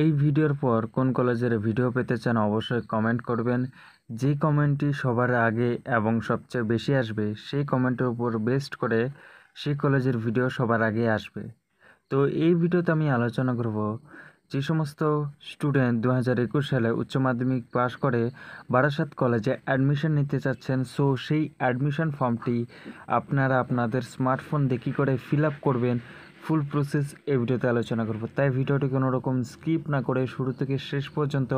এই ভিডিওর পর কোন কলেজের ভিডিও পেতে চান অবশ্যই কমেন্ট করবেন যে কমেন্টটি সবার আগে এবং সবচেয়ে বেশি আসবে সেই কমেন্টের উপর বেস্ট করে সেই কলেজের ভিডিও সবার আগে আসবে তো এই ভিডিওতে আমি আলোচনা করব যে সমস্ত স্টুডেন্ট দু হাজার একুশ সালে উচ্চ মাধ্যমিক পাশ করে বারাসাত কলেজে অ্যাডমিশন নিতে চাচ্ছেন সো সেই অ্যাডমিশন ফর্মটি আপনারা আপনাদের স্মার্টফোন দেখি কী করে ফিল আপ করবেন ফুল প্রসেস এই ভিডিওতে আলোচনা করব তাই ভিডিওটি কোনো রকম স্কিপ না করে শুরু থেকে শেষ পর্যন্ত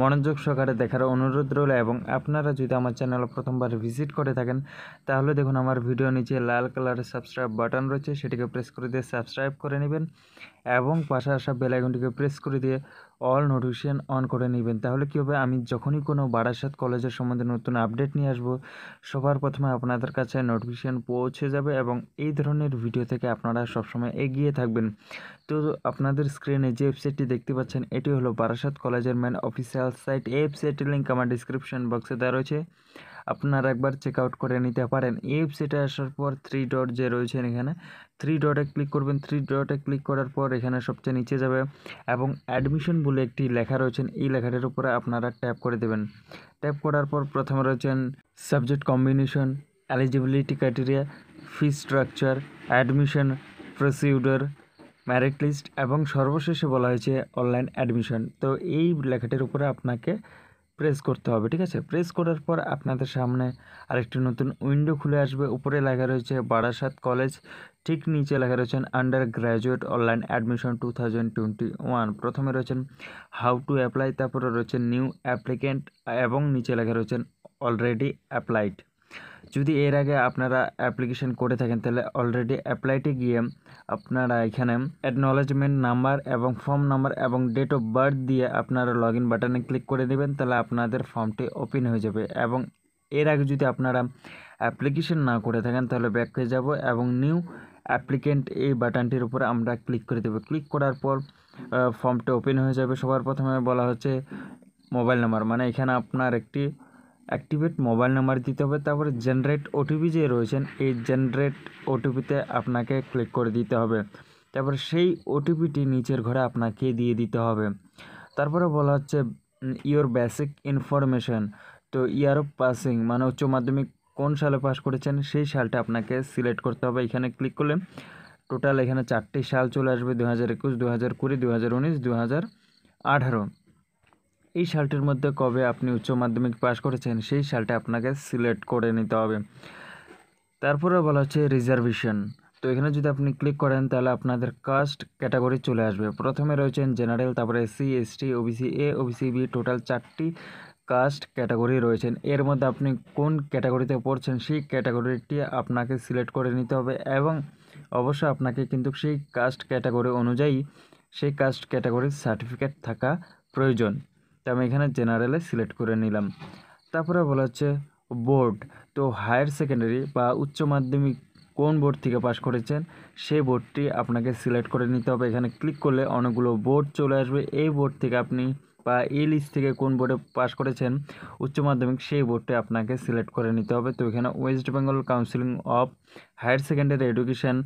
মনোযোগ সহকারে দেখার অনুরোধ রইল এবং আপনারা যদি আমার চ্যানেল প্রথমবার ভিজিট করে থাকেন তাহলে দেখুন আমার ভিডিও নিচে লাল কালারের সাবস্ক্রাইব বাটন রয়েছে সেটিকে প্রেস করে দিয়ে সাবস্ক্রাইব করে নেবেন এবং পাশে আসা বেলাইকনটিকে প্রেস করে দিয়ে অল নোটিফিকেশান অন করে নেবেন তাহলে কী হবে আমি যখনই কোনো বারাসাত কলেজের সম্বন্ধে নতুন আপডেট নিয়ে আসবো সবার প্রথমে আপনাদের কাছে নোটিফিকেশান পৌঁছে যাবে এবং এই ধরনের ভিডিও থেকে আপনারা সবসময় এগিয়ে থাকবেন তো আপনাদের স্ক্রিনে যে ওয়েবসাইটটি দেখতে পাচ্ছেন এটি হলো বারাসাত কলেজের ম্যান অফিসিয়াল সাইট এই ওয়েবসাইটের লিঙ্ক আমার ডিসক্রিপশন বক্সে দেওয়া রয়েছে আপনারা একবার চেক আউট করে নিতে পারেন এই ওয়েবসাইটে আসার পর থ্রি ডট যে রয়েছেন এখানে থ্রি ডটে ক্লিক করবেন থ্রি ডটে ক্লিক করার পর এখানে সবচেয়ে নিচে যাবে এবং অ্যাডমিশন বলে একটি লেখা রয়েছেন এই লেখাটির উপরে আপনারা ট্যাপ করে দেবেন ট্যাপ করার পর প্রথমে রয়েছেন subject combination eligibility criteria fee structure admission procedure merit list এবং সর্বশেষে বলা হয়েছে অনলাইন অ্যাডমিশন তো এই লেখাটির উপরে আপনাকে প্রেস করতে হবে ঠিক আছে প্রেস করার পর আপনাদের সামনে আরেকটি নতুন উইন্ডো খুলে আসবে উপরে লেখা রয়েছে বারাসাত কলেজ ঠিক নিচে লেখা রয়েছেন undergraduate online admission two thousand twenty one প্রথমে রয়েছেন হাউ টু অ্যাপ্লাই তারপরে রয়েছেন নিউ অ্যাপ্লিকেন্ট এবং নিচে লেখা রয়েছেন অলরেডি অ্যাপ্লাইড যদি এর আগে আপনারা অ্যাপ্লিকেশন করে থাকেন তাহলে অলরেডি অ্যাপ্লাইটে গিয়ে আপনারা এখানে অ্যাকনলেজমেন্ট নাম্বার এবং ফর্ম নাম্বার এবং ডেট অফ বার্থ দিয়ে আপনারা লগ ইন বাটনে ক্লিক করে দেবেন তাহলে আপনাদের ফর্মটি ওপেন হয়ে যাবে এবং এর আগে যদি আপনারা অ্যাপ্লিকেশন না করে থাকেন তাহলে ব্যাক হয়ে যাব এবং নিউ অ্যাপ্লিকেন্ট এই বাটনটির উপর আমরা ক্লিক করে দেবো ক্লিক করার পর ফর্মটি ওপেন হয়ে যাবে সবার প্রথমে বলা হচ্ছে মোবাইল নাম্বার মানে এখানে আপনার একটি অ্যাক্টিভেট মোবাইল নাম্বার দিতে হবে তারপরে জেনারেট ওটিপি যে রয়েছেন এই জেনারেট ওটিপিতে আপনাকে ক্লিক করে দিতে হবে তারপরে সেই ওটিপিটি নিচের ঘরে আপনাকে দিয়ে দিতে হবে তারপরে বলা হচ্ছে ইয়োর বেসিক ইনফরমেশান তো ইয়ার অফ পাসিং মানে উচ্চ মাধ্যমিক কোন সালে পাস করেছেন সেই সালটা আপনাকে সিলেক্ট করতে হবে এখানে ক্লিক করলে টোটাল এখানে চারটি সাল চলে আসবে দু হাজার একুশ দু হাজার কুড়ি দু হাজার উনিশ দু হাজার আঠারো এই সালটির মধ্যে কবে আপনি উচ্চ মাধ্যমিক পাশ করেছেন সেই সালটা আপনাকে সিলেক্ট করে নিতে হবে তারপরে বলা হচ্ছে রিজার্ভেশন তো এখানে যদি আপনি ক্লিক করেন তাহলে আপনাদের কাস্ট ক্যাটাগরি চলে আসবে প্রথমে রয়েছেন জেনারেল তারপরে SC ST OBC A OBC B total চারটি কাস্ট ক্যাটাগরি রয়েছেন এর মধ্যে আপনি কোন ক্যাটাগরিতে পড়ছেন সেই ক্যাটাগরিটি আপনাকে সিলেক্ট করে নিতে হবে এবং অবশ্যই আপনাকে কিন্তু সেই কাস্ট ক্যাটাগরি অনুযায়ী সেই কাস্ট ক্যাটাগরির সার্টিফিকেট থাকা প্রয়োজন তো আমি এখানে জেনারেলে সিলেক্ট করে নিলাম তারপরে বলা হচ্ছে বোর্ড তো হায়ার সেকেন্ডারি বা উচ্চ মাধ্যমিক কোন বোর্ড থেকে পাশ করেছেন সেই বোর্ডটি আপনাকে সিলেক্ট করে নিতে হবে এখানে ক্লিক করলে অনেকগুলো বোর্ড চলে আসবে এই বোর্ড থেকে আপনি বা এই লিস্ট থেকে কোন বোর্ডে পাশ করেছেন উচ্চ মাধ্যমিক সেই বোর্ডটি আপনাকে সিলেক্ট করে নিতে হবে তো এখানে West Bengal counselling of higher secondary education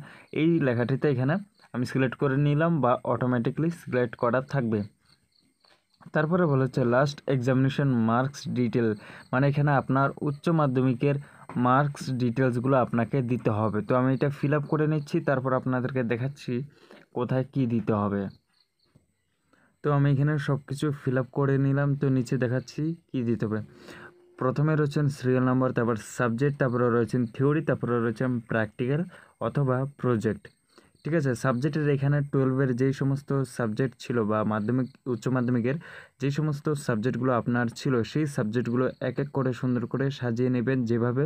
এই লেখাটিতে এখানে আমি সিলেক্ট করে নিলাম বা অটোমেটিকলি সিলেক্ট করা থাকবে তারপরে হচ্ছে লাস্ট এক্সামিনেশন মার্কস ডিটেল মানে এখানে আপনার উচ্চ মাধ্যমিকের মার্কস ডিটেলসগুলো আপনাকে দিতে হবে তো আমি এটা ফিল আপ করে নিচ্ছি তারপর আপনাদেরকে দেখাচ্ছি কোথায় কি দিতে হবে তো আমি এখানে সব কিছু ফিল আপ করে নিলাম তো নিচে দেখাচ্ছি কি দিতে হবে প্রথমে রয়েছেন সিরিয়াল নাম্বার তারপর সাবজেক্ট তারপরে রয়েছেন থিওরি তারপরে রয়েছেন প্র্যাকটিক্যাল অথবা প্রজেক্ট ঠিক আছে সাবজেক্টের এখানে টুয়েলভের যেই সমস্ত সাবজেক্ট ছিল বা মাধ্যমিক উচ্চ মাধ্যমিকের যে সমস্ত সাবজেক্টগুলো আপনার ছিল সেই সাবজেক্টগুলো এক এক করে সুন্দর করে সাজিয়ে নেবেন যেভাবে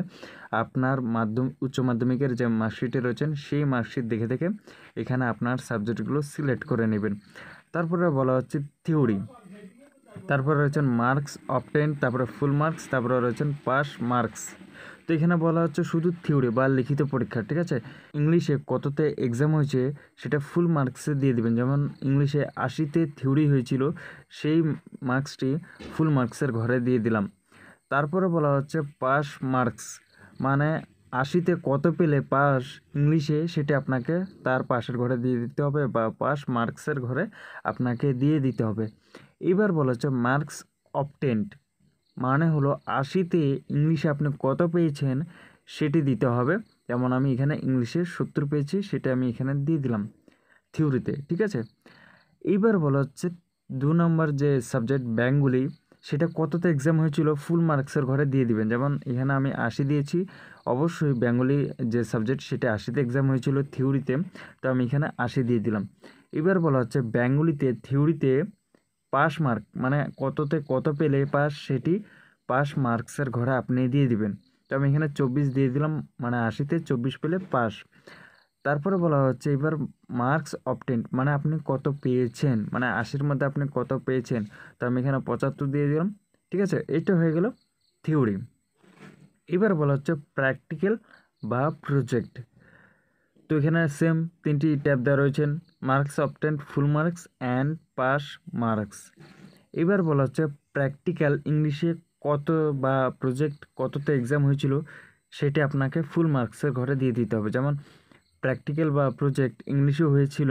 আপনার মাধ্যম উচ্চ মাধ্যমিকের যে মার্কশিটে রয়েছেন সেই মার্কশিট দেখে দেখে এখানে আপনার সাবজেক্টগুলো সিলেক্ট করে নেবেন তারপরে বলা হচ্ছে থিওরি তারপরে রয়েছেন মার্কস অপটেন তারপরে ফুল মার্কস তারপরে রয়েছেন পাস মার্কস তো এখানে বলা হচ্ছে শুধু থিওরি বা লিখিত পরীক্ষা ঠিক আছে ইংলিশে কততে এক্সাম হয়েছে সেটা ফুল মার্কসে দিয়ে দিবেন যেমন ইংলিশে আশিতে থিওরি হয়েছিল সেই মার্কসটি ফুল মার্কসের ঘরে দিয়ে দিলাম তারপরে বলা হচ্ছে পাস মার্কস মানে আশিতে কত পেলে পাস ইংলিশে সেটা আপনাকে তার পাশের ঘরে দিয়ে দিতে হবে বা পাস মার্কসের ঘরে আপনাকে দিয়ে দিতে হবে এবার বলা হচ্ছে মার্কস অবটেন্ট মানে হলো আশিতে ইংলিশে আপনি কত পেয়েছেন সেটি দিতে হবে যেমন আমি এখানে ইংলিশে সত্তর পেয়েছি সেটা আমি এখানে দিয়ে দিলাম থিওরিতে ঠিক আছে এইবার বলা হচ্ছে দু নম্বর যে সাবজেক্ট ব্যাঙ্গুলি সেটা কততে এক্সাম হয়েছিল ফুল মার্কসের ঘরে দিয়ে দিবেন যেমন এখানে আমি আশি দিয়েছি অবশ্যই ব্যাঙ্গলি যে সাবজেক্ট সেটা আশিতে এক্সাম হয়েছিল থিওরিতে তো আমি এখানে আশি দিয়ে দিলাম এবার বলা হচ্ছে বেঙ্গলিতে থিওরিতে পাস মার্ক মানে কততে কত পেলে পাস সেটি পাস মার্কসের ঘরে আপনি দিয়ে দিবেন তো আমি এখানে চব্বিশ দিয়ে দিলাম মানে আশিতে চব্বিশ পেলে পাস তারপরে বলা হচ্ছে এবার মার্কস অবটেন মানে আপনি কত পেয়েছেন মানে আশির মধ্যে আপনি কত পেয়েছেন তো আমি এখানে পঁচাত্তর দিয়ে দিলাম ঠিক আছে এটা হয়ে গেল থিওরি এবার বলা হচ্ছে প্র্যাকটিক্যাল বা প্রজেক্ট তো এখানে সেম তিনটি ট্যাব দেওয়া রয়েছেন marks obtained full marks and pass marks এবার বলা হচ্ছে প্র্যাকটিক্যাল ইংলিশে কত বা প্রজেক্ট কততে এক্সাম হয়েছিল সেটি আপনাকে ফুল মার্কসের ঘরে দিয়ে দিতে হবে যেমন প্র্যাকটিক্যাল বা প্রজেক্ট ইংলিশে হয়েছিল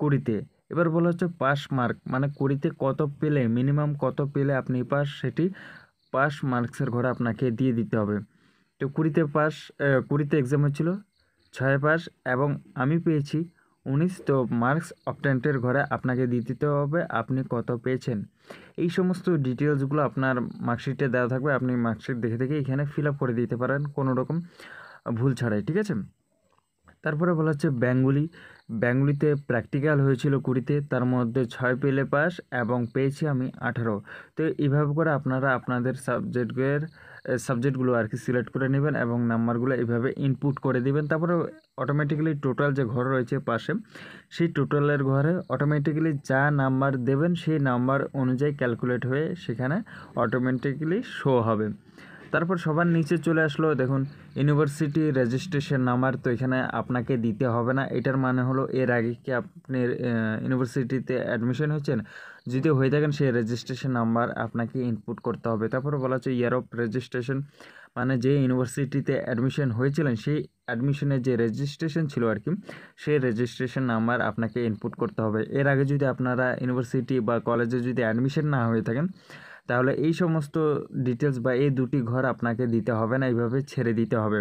কুড়িতে এবার বলা হচ্ছে পাস মার্ক মানে কুড়িতে কত পেলে মিনিমাম কত পেলে আপনি পাস সেটি পাস মার্কসের ঘরে আপনাকে দিয়ে দিতে হবে তো কুড়িতে পাস কুড়িতে এক্সাম হয়েছিল ছয় পাস এবং আমি পেয়েছি উনিশ তো মার্কস অপটেন্টের ঘরে আপনাকে দিতে হবে আপনি কত পেয়েছেন এই সমস্ত ডিটেলসগুলো আপনার মার্কশিটে দেওয়া থাকবে আপনি মার্কশিট দেখে দেখে এখানে ফিল আপ করে দিতে পারেন কোনো রকম ভুল ছাড়াই ঠিক আছে তারপরে বলা হচ্ছে ব্যাঙ্গুলি ব্যাঙ্গুলিতে প্র্যাকটিক্যাল হয়েছিল কুড়িতে তার মধ্যে ছয় পেলে পাস এবং পেয়েছি আমি আঠারো তো এইভাবে করে আপনারা আপনাদের সাবজেক্টের সাবজেক্টগুলো আর কি সিলেক্ট করে নেবেন এবং নাম্বারগুলো এইভাবে ইনপুট করে দিবেন তারপরে অটোমেটিক্যালি টোটাল যে ঘর রয়েছে পাশে সেই টোটালের ঘরে অটোমেটিক্যালি যা নাম্বার দেবেন সেই নাম্বার অনুযায়ী ক্যালকুলেট হয়ে সেখানে অটোমেটিক্যালি শো হবে তারপর সবার নিচে চলে আসলো দেখুন ইউনিভার্সিটি রেজিস্ট্রেশন নাম্বার তো এখানে আপনাকে দিতে হবে না এটার মানে হলো এর আগে কি আপনি ইউনিভার্সিটিতে অ্যাডমিশন হয়েছেন যদি হয়ে থাকেন সেই রেজিস্ট্রেশন নাম্বার আপনাকে ইনপুট করতে হবে তারপরে বলা হচ্ছে ইয়ার অফ রেজিস্ট্রেশন মানে যে ইউনিভার্সিটিতে অ্যাডমিশন হয়েছিলেন সেই অ্যাডমিশনের যে রেজিস্ট্রেশন ছিল আর কি সেই রেজিস্ট্রেশন নাম্বার আপনাকে ইনপুট করতে হবে এর আগে যদি আপনারা ইউনিভার্সিটি বা কলেজে যদি অ্যাডমিশন না হয়ে থাকেন তাহলে এই সমস্ত ডিটেলস বা এই দুটি ঘর আপনাকে দিতে হবে না এইভাবে ছেড়ে দিতে হবে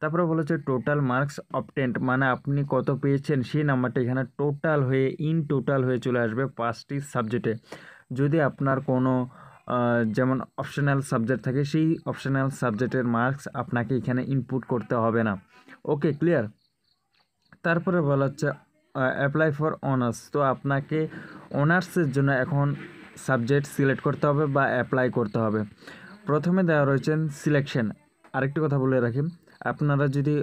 তারপরে বলেছে টোটাল মার্কস অপটেন্ট মানে আপনি কত পেয়েছেন সেই নাম্বারটা এখানে টোটাল হয়ে ইন টোটাল হয়ে চলে আসবে পাঁচটি সাবজেক্টে যদি আপনার কোনো যেমন অপশনাল সাবজেক্ট থাকে সেই অপশনাল সাবজেক্টের মার্কস আপনাকে এখানে ইনপুট করতে হবে না ওকে ক্লিয়ার তারপরে বলা হচ্ছে অ্যাপ্লাই ফর অনার্স তো আপনাকে অনার্সের জন্য এখন সাবজেক্ট সিলেক্ট করতে হবে বা অ্যাপ্লাই করতে হবে প্রথমে দেওয়া রয়েছেন সিলেকশন আরেকটি কথা বলে রাখি আপনারা যদি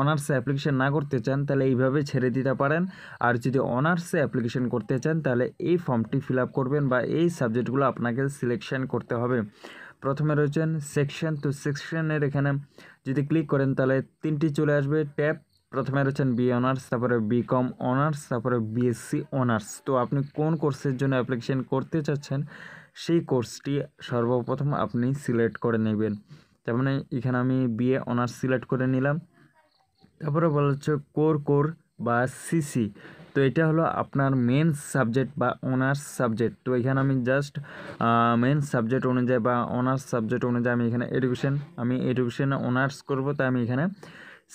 অনার্সে অ্যাপ্লিকেশান না করতে চান তাহলে এইভাবে ছেড়ে দিতে পারেন আর যদি অনার্সে অ্যাপ্লিকেশান করতে চান তাহলে এই ফর্মটি ফিল করবেন বা এই সাবজেক্টগুলো আপনাকে সিলেকশান করতে হবে প্রথমে রয়েছেন সেকশন তো সেকশনের এখানে যদি ক্লিক করেন তাহলে তিনটি চলে আসবে ট্যাব প্রথমে রয়েছেন বি অনার্স তারপরে বিকম অনার্স তারপরে বিএসসি অনার্স তো আপনি কোন কোর্সের জন্য অ্যাপ্লিকেশান করতে চাচ্ছেন সেই কোর্সটি সর্বপ্রথম আপনি সিলেক্ট করে নেবেন তার মানে এখানে আমি বিএ অনার্স সিলেক্ট করে নিলাম তারপরে বলা হচ্ছে কোর কোর বা সিসি তো এটা হলো আপনার মেন সাবজেক্ট বা অনার্স সাবজেক্ট তো এখানে আমি জাস্ট মেন সাবজেক্ট অনুযায়ী বা অনার্স সাবজেক্ট অনুযায়ী আমি এখানে এডুকেশন আমি এডুকেশানে অনার্স করব তাই আমি এখানে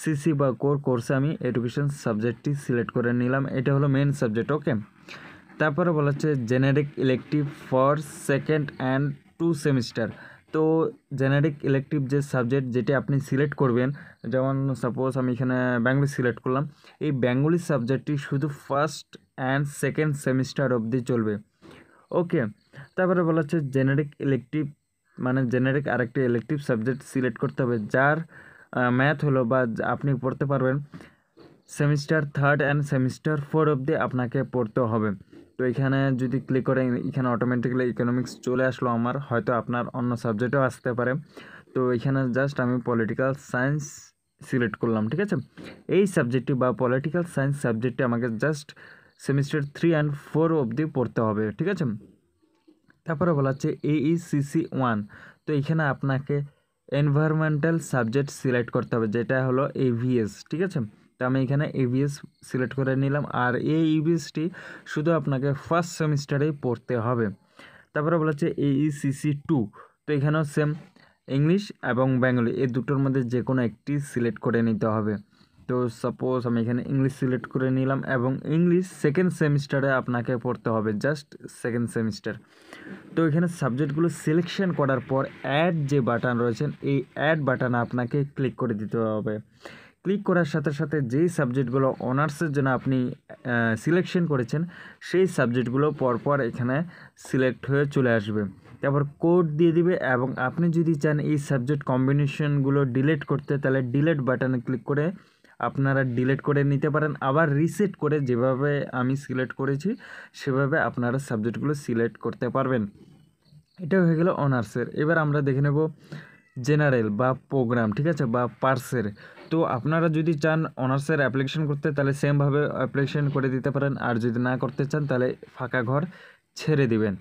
সিসি বা কোর কোর্সে আমি এডুকেশন সাবজেক্টটি সিলেক্ট করে নিলাম এটা হলো মেন সাবজেক্ট ওকে তারপরে বলা হচ্ছে generic elective for second and two semester তো জেনারিক ইলেকটিভ যে সাবজেক্ট যেটি আপনি সিলেক্ট করবেন যেমন সাপোজ আমি এখানে বেঙ্গলি সিলেক্ট করলাম এই বেঙ্গলি সাবজেক্টটি শুধু ফার্স্ট অ্যান্ড সেকেন্ড সেমিস্টার অবধি চলবে ওকে তারপরে বলা হচ্ছে জেনারিক ইলেকটিভ মানে জেনারিক আরেকটি ইলেকটিভ সাবজেক্ট সিলেক্ট করতে হবে যার ম্যাথ হলো বা আপনি পড়তে পারবেন semester third and semester four অবধি আপনাকে পড়তে হবে তো এখানে যদি ক্লিক করে এখানে অটোমেটিক্যালি ইকোনমিক্স চলে আসলো আমার হয়তো আপনার অন্য সাবজেক্টও আসতে পারে তো এখানে জাস্ট আমি পলিটিক্যাল সায়েন্স সিলেক্ট করলাম ঠিক আছে এই সাবজেক্টটি বা পলিটিক্যাল সায়েন্স সাবজেক্টটি আমাকে just semester three and four অবধি পড়তে হবে ঠিক আছে তারপরে বলা হচ্ছে এইসিসি ওয়ান e তো এখানে আপনাকে এনভায়রনমেন্টাল সাবজেক্ট সিলেক্ট করতে হবে যেটা হলো এভিএস ঠিক আছে আমি এখানে ইবিএস সিলেক্ট করে নিলাম আর এই ইবিএসটি শুধু আপনাকে ফার্স্ট সেমিস্টারেই পড়তে হবে তারপরে বলা হচ্ছে এইসিসি টু e তো এখানেও সেম ইংলিশ এবং বেঙ্গলি এই দুটোর মধ্যে যে কোনো একটি সিলেক্ট করে নিতে হবে তো সাপোজ আমি এখানে ইংলিশ সিলেক্ট করে নিলাম এবং ইংলিশ সেকেন্ড সেমিস্টারে আপনাকে পড়তে হবে জাস্ট সেকেন্ড সেমিস্টার তো এখানে সাবজেক্টগুলো সিলেকশন করার পর অ্যাড যে বাটন রয়েছেন এই অ্যাড বাটন আপনাকে ক্লিক করে দিতে হবে ক্লিক করার সাথে সাথে যেই সাবজেক্টগুলো অনার্সের জন্য আপনি সিলেকশন করেছেন সেই সাবজেক্টগুলো পরপর এখানে সিলেক্ট হয়ে চলে আসবে তারপর কোড দিয়ে দিবে এবং আপনি যদি চান এই সাবজেক্ট কম্বিনেশনগুলো ডিলেট করতে তাহলে ডিলেট বাটনে ক্লিক করে আপনারা ডিলেট করে নিতে পারেন আবার রিসেট করে যেভাবে আমি সিলেক্ট করেছি সেভাবে আপনারা সাবজেক্টগুলো সিলেক্ট করতে পারবেন এটা হয়ে গেল অনার্সের এবার আমরা দেখে নেব জেনারেল বা প্রোগ্রাম ঠিক আছে বা পার্সের তো আপনারা যদি চান অনার্সের অ্যাপ্লিকেশন করতে তাহলে সেমভাবে অ্যাপ্লিকেশন করে দিতে পারেন আর যদি না করতে চান তাহলে ফাঁকা ঘর ছেড়ে দিবেন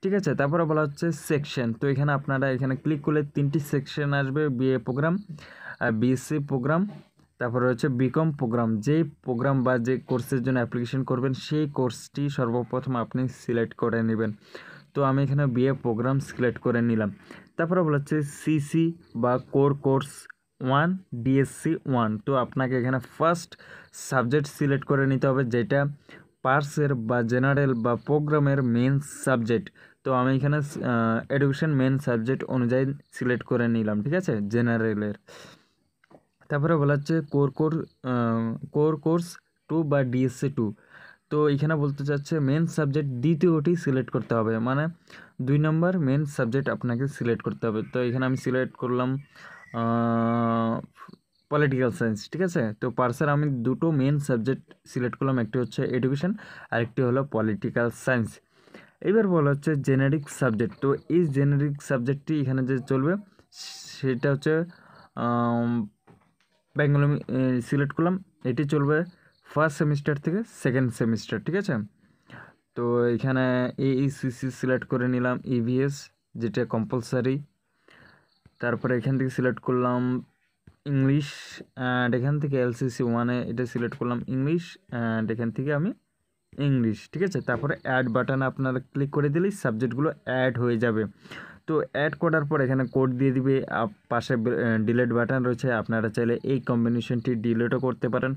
ঠিক আছে তারপরে বলা হচ্ছে সেকশন তো এখানে আপনারা এখানে ক্লিক করলে তিনটি সেকশন আসবে বিএ প্রোগ্রাম বিএসসি প্রোগ্রাম তারপরে হচ্ছে বিকম প্রোগ্রাম যেই প্রোগ্রাম বা যে কোর্সের জন্য অ্যাপ্লিকেশন করবেন সেই কোর্সটি সর্বপ্রথম আপনি সিলেক্ট করে নেবেন তো আমি এখানে বিএ প্রোগ্রাম সিলেক্ট করে নিলাম তারপরে বলা হচ্ছে সিসি বা core course one DSC one তো আপনাকে এখানে ফার্স্ট সাবজেক্ট সিলেক্ট করে নিতে হবে যেটা পার্সের বা জেনারেল বা প্রোগ্রামের মেন সাবজেক্ট তো আমি এখানে এডুকেশন মেন সাবজেক্ট অনুযায়ী সিলেক্ট করে নিলাম ঠিক আছে জেনারেলের তারপরে বলা হচ্ছে core core core course two বা ডিএসসি টু তো এখানে বলতে চাচ্ছে মেন সাবজেক্ট দ্বিতীয়টি সিলেক্ট করতে হবে মানে দুই নম্বর মেন সাবজেক্ট আপনাকে সিলেক্ট করতে হবে তো এখানে আমি সিলেক্ট করলাম পলিটিক্যাল সায়েন্স ঠিক আছে তো পার্সার আমি দুটো মেন সাবজেক্ট সিলেক্ট করলাম একটি হচ্ছে এডুকেশন আরেকটি হলো পলিটিক্যাল সায়েন্স এবার বলা হচ্ছে জেনারিক সাবজেক্ট তো এই জেনারিক সাবজেক্টটি এখানে যে চলবে সেটা হচ্ছে বেঙ্গল সিলেক্ট করলাম এটি চলবে ফার্স্ট সেমিস্টার থেকে সেকেন্ড সেমিস্টার ঠিক আছে তো এখানে এইসিসি সিলেক্ট e করে নিলাম ইভিএস e যেটা কম্পালসারি তারপরে এখান থেকে সিলেক্ট করলাম ইংলিশ অ্যান্ড এখান থেকে এলসিসি ওয়ানে এটা সিলেক্ট করলাম ইংলিশ অ্যান্ড এখান থেকে আমি ইংলিশ ঠিক আছে তারপরে অ্যাড বাটন আপনারা ক্লিক করে দিলেই সাবজেক্টগুলো অ্যাড হয়ে যাবে তো অ্যাড করার পর এখানে কোড দিয়ে দিবে পাশে ডিলেট বাটন রয়েছে আপনারা চাইলে এই কম্বিনেশনটি ডিলেটও করতে পারেন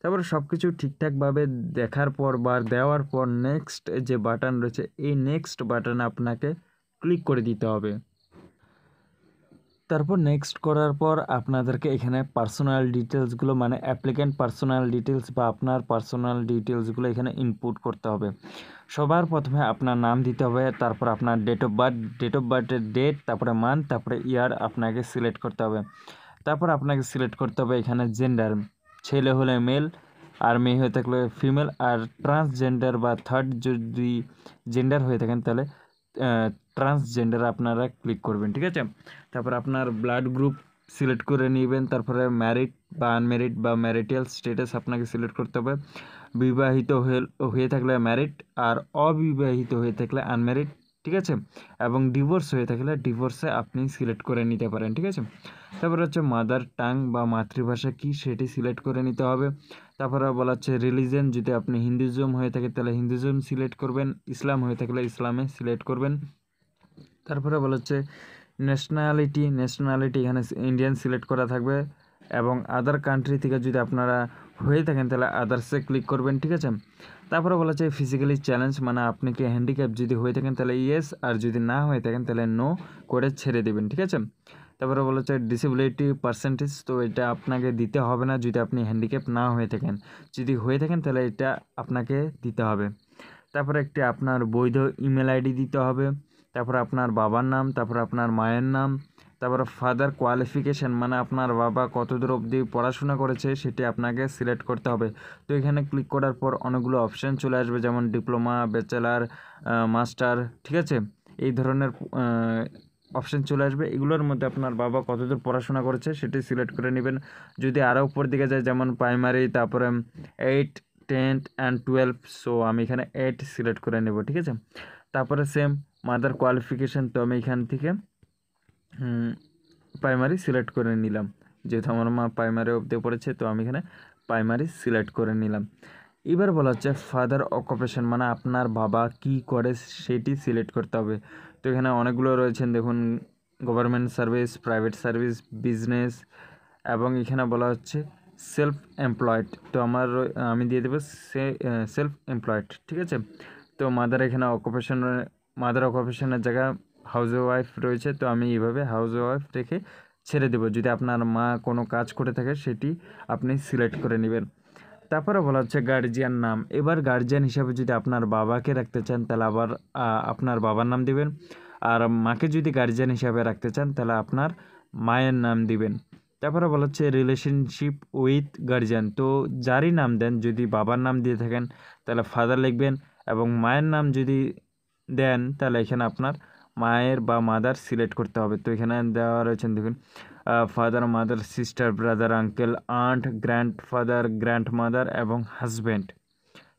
তারপরে সব কিছু ঠিকঠাকভাবে দেখার পর বা দেওয়ার পর নেক্সট যে বাটন রয়েছে এই নেক্সট বাটন আপনাকে ক্লিক করে দিতে হবে তারপর নেক্সট করার পর আপনাদেরকে এখানে পার্সোনাল ডিটেলসগুলো মানে অ্যাপ্লিক্যান্ট পার্সোনাল ডিটেলস বা আপনার পার্সোনাল ডিটেলসগুলো এখানে ইনপুট করতে হবে সবার প্রথমে আপনার নাম দিতে হবে তারপর আপনার date of birth date of বার্থের ডেট তারপরে মান্থ তারপরে ইয়ার আপনাকে সিলেক্ট করতে হবে তারপর আপনাকে সিলেক্ট করতে হবে এখানে জেন্ডার ছেলে হলে মেল আর মেয়ে হয়ে থাকলে ফিমেল আর ট্রান্সজেন্ডার বা থার্ড যদি জেন্ডার হয়ে থাকেন তাহলে ট্রান্সজেন্ডার আপনারা ক্লিক করবেন ঠিক আছে তারপর আপনার ব্লাড গ্রুপ সিলেক্ট করে নেবেন তারপরে ম্যারিড বা আনম্যারিড বা ম্যারিটাল স্ট্যাটাস আপনাকে সিলেক্ট করতে হবে বিবাহিত হয়ে থাকলে ম্যারিড আর অবিবাহিত হয়ে থাকলে আনম্যারিড ঠিক আছে এবং ডিভোর্স হয়ে থাকলে ডিভোর্সে আপনি সিলেক্ট করে নিতে পারেন ঠিক আছে তারপরে হচ্ছে মাদার টাং বা মাতৃভাষা কি সেটি সিলেক্ট করে নিতে হবে তারপরে বলা হচ্ছে রিলিজন যদি আপনি হিন্দুজম হয়ে থাকে তাহলে হিন্দুজম সিলেক্ট করবেন ইসলাম হয়ে থাকলে ইসলামে সিলেক্ট করবেন তারপরে বলা হচ্ছে ন্যাশনালিটি ন্যাশনালিটি এখানে ইন্ডিয়ান সিলেক্ট করা থাকবে এবং আদার কান্ট্রি থেকে যদি আপনারা হয়ে থাকেন তাহলে আদার্সে ক্লিক করবেন ঠিক আছে তারপরে বলা হচ্ছে ফিজিক্যালি চ্যালেঞ্জ মানে আপনি কি হ্যান্ডিক্যাপ যদি হয়ে থাকেন তাহলে ইয়েস আর যদি না হয়ে থাকেন তাহলে নো করে ছেড়ে দেবেন ঠিক আছে তারপরে বলা হচ্ছে ডিসেবিলিটি পার্সেন্টেজ তো এটা আপনাকে দিতে হবে না যদি আপনি হ্যান্ডিক্যাপ না হয়ে থাকেন যদি হয়ে থাকেন তাহলে এটা আপনাকে দিতে হবে তারপরে একটি আপনার বৈধ ইমেল আইডি দিতে হবে তারপর আপনার বাবার নাম তারপর আপনার মায়ের নাম তারপর ফাদার কোয়ালিফিকেশান মানে আপনার বাবা কত দূর অবধি পড়াশোনা করেছে সেটি আপনাকে সিলেক্ট করতে হবে তো এখানে ক্লিক করার পর অনেকগুলো অপশান চলে আসবে যেমন ডিপ্লোমা ব্যাচেলার মাস্টার ঠিক আছে এই ধরনের অপশান চলে আসবে এগুলোর মধ্যে আপনার বাবা কতদূর পড়াশোনা করেছে সেটি সিলেক্ট করে নেবেন যদি আরও উপর দিকে যায় যেমন প্রাইমারি তারপরে eight tenth and twelve so আমি এখানে এইট সিলেক্ট করে নেব ঠিক আছে তারপরে সেম মাদার কোয়ালিফিকেশান তো আমি এখান থেকে প্রাইমারি সিলেক্ট করে নিলাম যেহেতু আমার মা প্রাইমারি অবধি পড়েছে তো আমি এখানে প্রাইমারি সিলেক্ট করে নিলাম এবার বলা হচ্ছে ফাদার অকুপেশান মানে আপনার বাবা কি করে সেটি সিলেক্ট করতে হবে তো এখানে অনেকগুলো রয়েছেন দেখুন government service private service business এবং এখানে বলা হচ্ছে সেলফ এমপ্লয়েড তো আমার আমি দিয়ে দেবো সে সেলফ এমপ্লয়েড ঠিক আছে তো মাদার এখানে অকুপেশান মাদার অকুপেশনের জায়গায় হাউস ওয়াইফ রয়েছে তো আমি এইভাবে হাউস ওয়াইফ রেখে ছেড়ে দেব যদি আপনার মা কোনো কাজ করে থাকে সেটি আপনি সিলেক্ট করে নেবেন তারপরে বলা হচ্ছে গার্জিয়ান নাম এবার গার্জিয়ান হিসাবে যদি আপনার বাবাকে রাখতে চান তাহলে আবার আপনার বাবার নাম দিবেন আর মাকে যদি গার্জিয়ান হিসাবে রাখতে চান তাহলে আপনার মায়ের নাম দিবেন তারপরে বলা হচ্ছে রিলেশনশিপ উইথ গার্জিয়ান তো যারই নাম দেন যদি বাবার নাম দিয়ে থাকেন তাহলে ফাদার লিখবেন এবং মায়ের নাম যদি দেন তাহলে এখানে আপনার মায়ের বা মাদার সিলেক্ট করতে হবে তো এখানে দেওয়া রয়েছেন দেখুন father mother sister brother uncle aunt grandfather grandmother এবং হাজব্যান্ড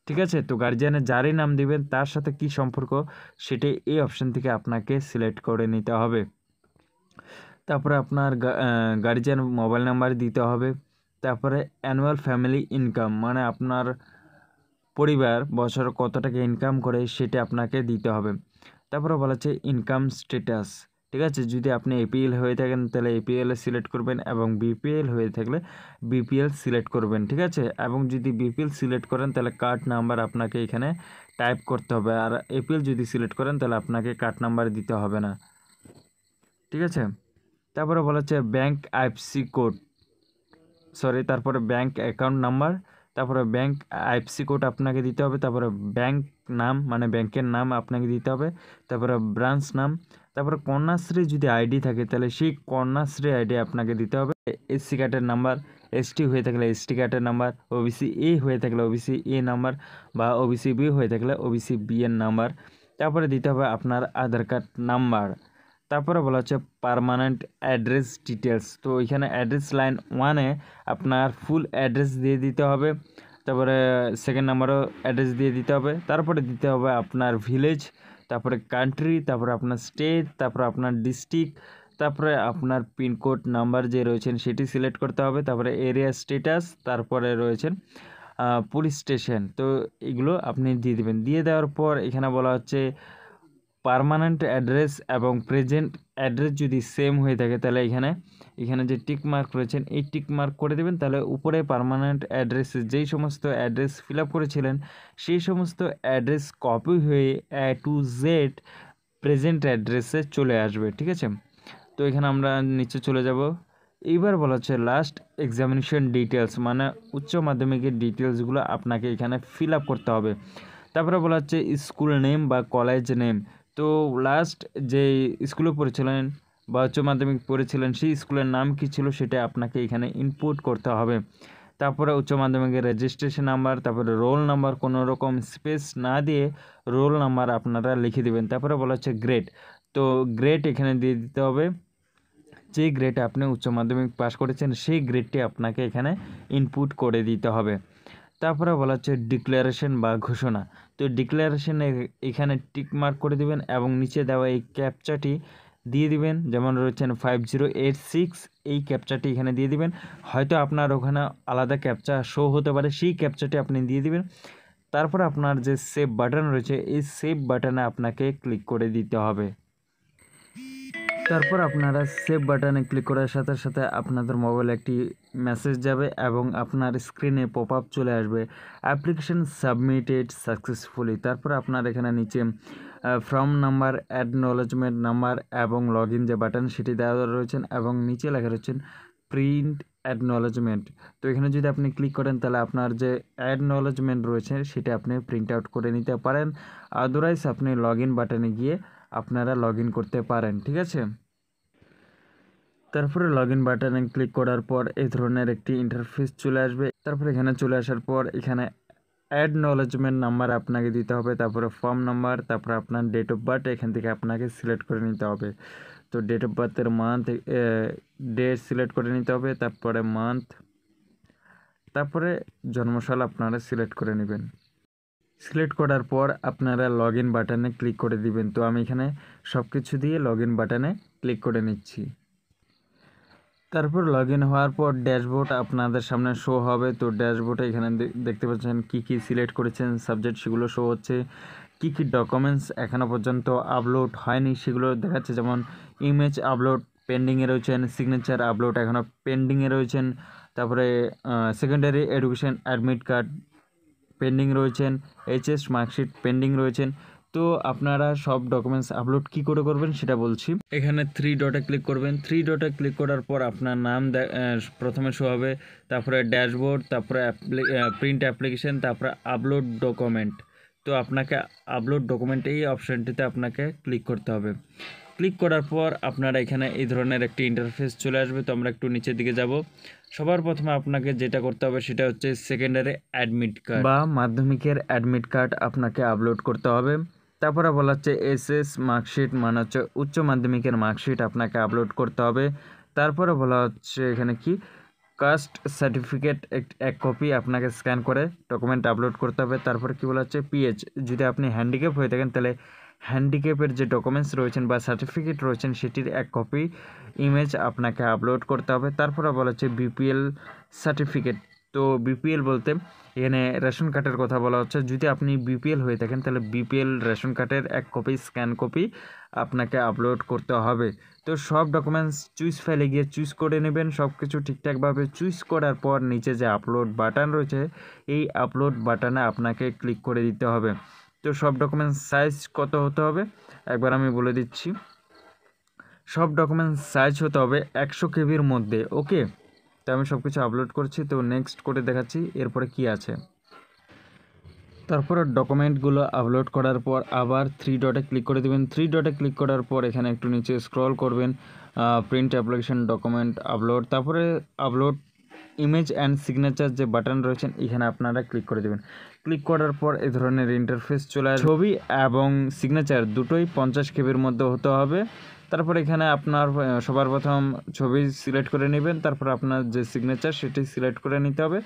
ঠিক আছে তো গার্জিয়ানের যারই নাম দিবেন তার সাথে কি সম্পর্ক সেটি এই অপশন থেকে আপনাকে সিলেক্ট করে নিতে হবে তারপরে আপনার গার্জিয়ান মোবাইল নাম্বার দিতে হবে তারপরে অ্যানুয়াল ফ্যামিলি ইনকাম মানে আপনার পরিবার বছর কত টাকা ইনকাম করে সেটা আপনাকে দিতে হবে তারপরে বলা হচ্ছে ইনকাম স্ট্যাটাস ঠিক আছে যদি আপনি এপিএল হয়ে থাকেন তাহলে এপিএল সিলেক্ট করবেন এবং বিপিএল হয়ে থাকলে বিপিএল সিলেক্ট করবেন ঠিক আছে এবং যদি বিপিএল সিলেক্ট করেন তাহলে কার্ড নাম্বার আপনাকে এখানে টাইপ করতে হবে আর এপিএল যদি সিলেক্ট করেন তাহলে আপনাকে কার্ড নাম্বার দিতে হবে না ঠিক আছে তারপরে বলা হচ্ছে ব্যাঙ্ক আইপসি কোড সরি তারপরে ব্যাঙ্ক অ্যাকাউন্ট নাম্বার তারপরে ব্যাংক আইএফসি কোড আপনাকে দিতে হবে তারপরে ব্যাংক নাম মানে ব্যাংকের নাম আপনাকে দিতে হবে তারপরে ব্রাঞ্চ নাম তারপরে কন্যাশ্রী যদি আইডি থাকে তাহলে সেই কন্যাশ্রী আইডি আপনাকে দিতে হবে এসসি কার্ডের নাম্বার এসটি হয়ে থাকলে এসটি কার্ডের নাম্বার ওবিসি এ হয়ে থাকলে ওবিসি এ নাম্বার বা ওবিসি বি হয়ে থাকলে ওবিসি বি এর নাম্বার তারপরে দিতে হবে আপনার আধার কার্ড নাম্বার তারপরে বলা হচ্ছে পারমানেন্ট অ্যাড্রেস ডিটেলস তো এখানে অ্যাড্রেস লাইন ওয়ানে আপনার ফুল অ্যাড্রেস দিয়ে দিতে হবে তারপরে সেকেন্ড নাম্বারও অ্যাড্রেস দিয়ে দিতে হবে তারপরে দিতে হবে আপনার ভিলেজ তারপরে কান্ট্রি তারপরে আপনার স্টেট তারপরে আপনার ডিস্ট্রিক্ট তারপরে আপনার পিনকোড নাম্বার যে রয়েছেন সেটি সিলেক্ট করতে হবে তারপরে এরিয়া স্টেটাস তারপরে রয়েছেন পুলিশ স্টেশন তো এগুলো আপনি দিয়ে দেবেন দিয়ে দেওয়ার পর এখানে বলা হচ্ছে পারমানেন্ট অ্যাড্রেস এবং প্রেজেন্ট অ্যাড্রেস যদি সেম হয়ে থাকে তাহলে এখানে এখানে যে টিক মার্ক রয়েছেন এই টিক মার্ক করে দেবেন তাহলে উপরে পারমানেন্ট অ্যাড্রেসে যেই সমস্ত অ্যাড্রেস ফিল করেছিলেন সেই সমস্ত অ্যাড্রেস কপি হয়ে এ টু জেড প্রেজেন্ট অ্যাড্রেসে চলে আসবে ঠিক আছে তো এখানে আমরা নিচে চলে যাব এইবার বলা হচ্ছে লাস্ট এক্সামিনেশন ডিটেলস মানে উচ্চ মাধ্যমিকের ডিটেলসগুলো আপনাকে এখানে ফিল করতে হবে তারপরে বলা হচ্ছে স্কুল নেম বা কলেজ নেম তো লাস্ট যে স্কুলে পড়েছিলেন বা উচ্চ মাধ্যমিক পড়েছিলেন সেই স্কুলের নাম কি ছিল সেটা আপনাকে এখানে ইনপুট করতে হবে তারপরে উচ্চ মাধ্যমিকের রেজিস্ট্রেশন নাম্বার তারপরে রোল নাম্বার কোনো রকম স্পেস না দিয়ে রোল নাম্বার আপনারা লিখে দেবেন তারপরে বলা হচ্ছে গ্রেড তো গ্রেড এখানে দিয়ে দিতে হবে যে গ্রেড আপনি উচ্চ মাধ্যমিক পাস করেছেন সেই গ্রেডটি আপনাকে এখানে ইনপুট করে দিতে হবে তারপরে বলা হচ্ছে ডিক্লারেশন বা ঘোষণা তো ডিক্লারেশনে এখানে টিক মার্ক করে দিবেন এবং নিচে দেওয়া এই ক্যাপচাটি দিয়ে দিবেন যেমন রয়েছেন ফাইভ জিরো এইট সিক্স এই ক্যাপচাটি এখানে দিয়ে দিবেন হয়তো আপনার ওখানে আলাদা ক্যাপচা শো হতে পারে সেই ক্যাপচাটি আপনি দিয়ে দিবেন তারপর আপনার যে সেভ বাটন রয়েছে এই সেভ বাটনে আপনাকে ক্লিক করে দিতে হবে তারপর আপনারা সেভ বাটনে ক্লিক করার সাথে সাথে আপনাদের মোবাইল একটি মেসেজ যাবে এবং আপনার স্ক্রিনে পপ আপ চলে আসবে অ্যাপ্লিকেশান সাবমিটেড সাকসেসফুলি তারপর আপনার এখানে নিচে ফর্ম নাম্বার অ্যাডনোলেজমেন্ট নাম্বার এবং লগ ইন যে বাটন সেটি দেওয়া রয়েছেন এবং নিচে লেখা রয়েছেন প্রিন্ট অ্যাডনোলেজমেন্ট তো এখানে যদি আপনি ক্লিক করেন তাহলে আপনার যে অ্যাডনোলেজমেন্ট রয়েছে সেটা আপনি প্রিন্ট আউট করে নিতে পারেন আদারওয়াইজ আপনি লগ ইন বাটনে গিয়ে আপনারা লগ করতে পারেন ঠিক আছে তারপরে লগ ইন বাটনে ক্লিক করার পর এই ধরনের একটি ইন্টারফেস চলে আসবে তারপর এখানে চলে আসার পর এখানে অ্যাড নলেজমেন্ট নাম্বার আপনাকে দিতে হবে তারপরে ফর্ম নাম্বার তারপরে আপনার ডেট অফ বার্থ এখান থেকে আপনাকে সিলেক্ট করে নিতে হবে তো ডেট অফ বার্থের মান্থ ডেট সিলেক্ট করে নিতে হবে তারপরে মান্থ তারপরে জন্মশাল আপনারা সিলেক্ট করে নেবেন সিলেক্ট করার পর আপনারা লগ ইন বাটনে ক্লিক করে দিবেন তো আমি এখানে সব কিছু দিয়ে লগ ইন বাটনে ক্লিক করে নিচ্ছি তারপর লগ ইন হওয়ার পর ড্যাশবোর্ড আপনাদের সামনে শো হবে তো ড্যাশবোর্ডে এখানে দেখতে পাচ্ছেন কি কি সিলেক্ট করেছেন সাবজেক্ট সেগুলো শো হচ্ছে কি কি ডকুমেন্টস এখনও পর্যন্ত আপলোড হয়নি সেগুলো দেখাচ্ছে যেমন ইমেজ আপলোড পেন্ডিংয়ে রয়েছেন সিগনেচার আপলোড এখনও পেন্ডিংয়ে রয়েছেন তারপরে secondary education admit card pending রয়েছেন এইচএস মার্কশিট পেন্ডিং রয়েছেন তো আপনারা সব ডকুমেন্টস আপলোড কি করে করবেন সেটা বলছি এখানে থ্রি ডটে ক্লিক করবেন থ্রি ডটে ক্লিক করার পর আপনার নাম প্রথমে শো হবে তারপরে ড্যাশবোর্ড তারপরে প্রিন্ট অ্যাপ্লিকেশন তারপরে আপলোড ডকুমেন্ট তো আপনাকে আপলোড ডকুমেন্ট এই অপশানটিতে আপনাকে ক্লিক করতে হবে ক্লিক করার পর আপনারা এখানে এই ধরনের একটি ইন্টারফেস চলে আসবে তো আমরা একটু নিচের দিকে যাব সবার প্রথমে আপনাকে যেটা করতে হবে সেটা হচ্ছে সেকেন্ডারি অ্যাডমিট কার্ড বা মাধ্যমিকের অ্যাডমিট কার্ড আপনাকে আপলোড করতে হবে তারপরে বলা হচ্ছে এসএস মার্কশিট মানে হচ্ছে উচ্চ মাধ্যমিকের মার্কশিট আপনাকে আপলোড করতে হবে তারপরে বলা হচ্ছে এখানে কি কাস্ট সার্টিফিকেট এক কপি আপনাকে স্ক্যান করে ডকুমেন্ট আপলোড করতে হবে তারপরে কি বলা হচ্ছে পিএইচ যদি আপনি হ্যান্ডিক্যাপ হয়ে থাকেন তাহলে হ্যান্ডিক্যাপের যে ডকুমেন্টস রয়েছেন বা সার্টিফিকেট রয়েছেন সেটির এক কপি ইমেজ আপনাকে আপলোড করতে হবে তারপরে বলা হচ্ছে বিপিএল সার্টিফিকেট তো বিপিএল বলতে এখানে রেশন কার্ডের কথা বলা হচ্ছে যদি আপনি বিপিএল হয়ে থাকেন তাহলে বিপিএল রেশন কার্ডের এক কপি স্ক্যান কপি আপনাকে আপলোড করতে হবে তো সব ডকুমেন্টস চুইস ফাইলে গিয়ে চুইস করে নেবেন সব কিছু ঠিকঠাকভাবে চুইস করার পর নিচে যে আপলোড বাটন রয়েছে এই আপলোড বাটনে আপনাকে ক্লিক করে দিতে হবে তো সব ডকুমেন্টস সাইজ কত হতে হবে একবার আমি বলে দিচ্ছি সব ডকুমেন্টস সাইজ হতে হবে একশো কেবির মধ্যে ওকে তো আমি সব কিছু আপলোড করছি তো নেক্সট করে দেখাচ্ছি এরপরে কি আছে তারপরে ডকুমেন্টগুলো আপলোড করার পর আবার থ্রি ডটে ক্লিক করে দেবেন থ্রি ডটে ক্লিক করার পর এখানে একটু নিচে স্ক্রল করবেন প্রিন্ট অ্যাপ্লিকেশন ডকুমেন্ট আপলোড তারপরে আপলোড ইমেজ অ্যান্ড সিগনেচার যে বাটন রয়েছেন এখানে আপনারা ক্লিক করে দেবেন ক্লিক করার পর এ ধরনের ইন্টারফেস চলে আসবে ছবি এবং সিগনেচার দুটোই পঞ্চাশ কেবির মধ্যে হতে হবে তারপর এখানে আপনার সবার প্রথম ছবি সিলেক্ট করে নেবেন তারপর আপনার যে সিগনেচার সেটি সিলেক্ট করে নিতে হবে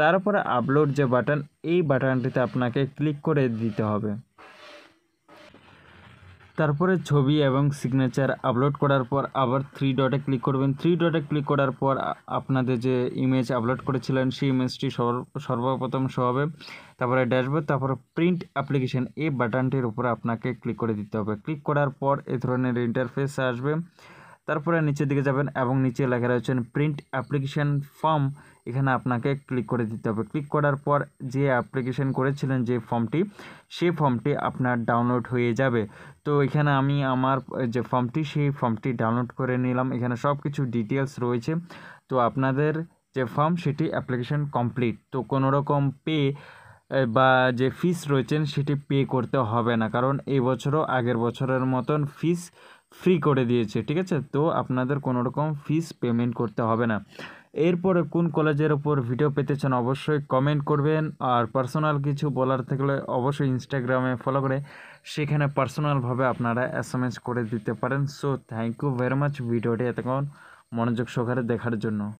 তারপরে আপলোড যে বাটন এই বাটনটিতে আপনাকে ক্লিক করে দিতে হবে তারপরে ছবি এবং সিগনেচার আপলোড করার পর আবার থ্রি ডটে ক্লিক করবেন থ্রি ডটে ক্লিক করার পর আপনাদের যে ইমেজ আপলোড করেছিলেন সেই ইমেজটি সর্বপ্রথম শো হবে তারপরে ড্যাশবোর্ড তারপরে প্রিন্ট অ্যাপ্লিকেশান এই বাটনটির উপরে আপনাকে ক্লিক করে দিতে হবে ক্লিক করার পর এ ধরনের ইন্টারফেস আসবে তারপরে নিচের দিকে যাবেন এবং নিচে লেখা রয়েছেন প্রিন্ট অ্যাপ্লিকেশান ফর্ম এখানে আপনাকে ক্লিক করে দিতে হবে ক্লিক করার পর যে অ্যাপ্লিকেশন করেছিলেন যে ফর্মটি সে ফর্মটি আপনার ডাউনলোড হয়ে যাবে তো এখানে আমি আমার যে ফর্মটি সেই ফর্মটি ডাউনলোড করে নিলাম এখানে সব কিছু ডিটেলস রয়েছে তো আপনাদের যে ফর্ম সেটি অ্যাপ্লিকেশন কমপ্লিট তো কোনো রকম পে বা যে ফিস রয়েছেন সেটি পে করতে হবে না কারণ এবছরও আগের বছরের মতন ফিস ফ্রি করে দিয়েছে ঠিক আছে তো আপনাদের কোনো রকম ফিস পেমেন্ট করতে হবে না এরপরে কোন কলেজের ওপর ভিডিও পেতে চান অবশ্যই কমেন্ট করবেন আর পার্সোনাল কিছু বলার থাকলে অবশ্যই ইনস্টাগ্রামে ফলো করে সেখানে পার্সোনালভাবে আপনারা এস করে দিতে পারেন so thank you very much ভিডিওটি এতক্ষণ মনোযোগ সহকারে দেখার জন্য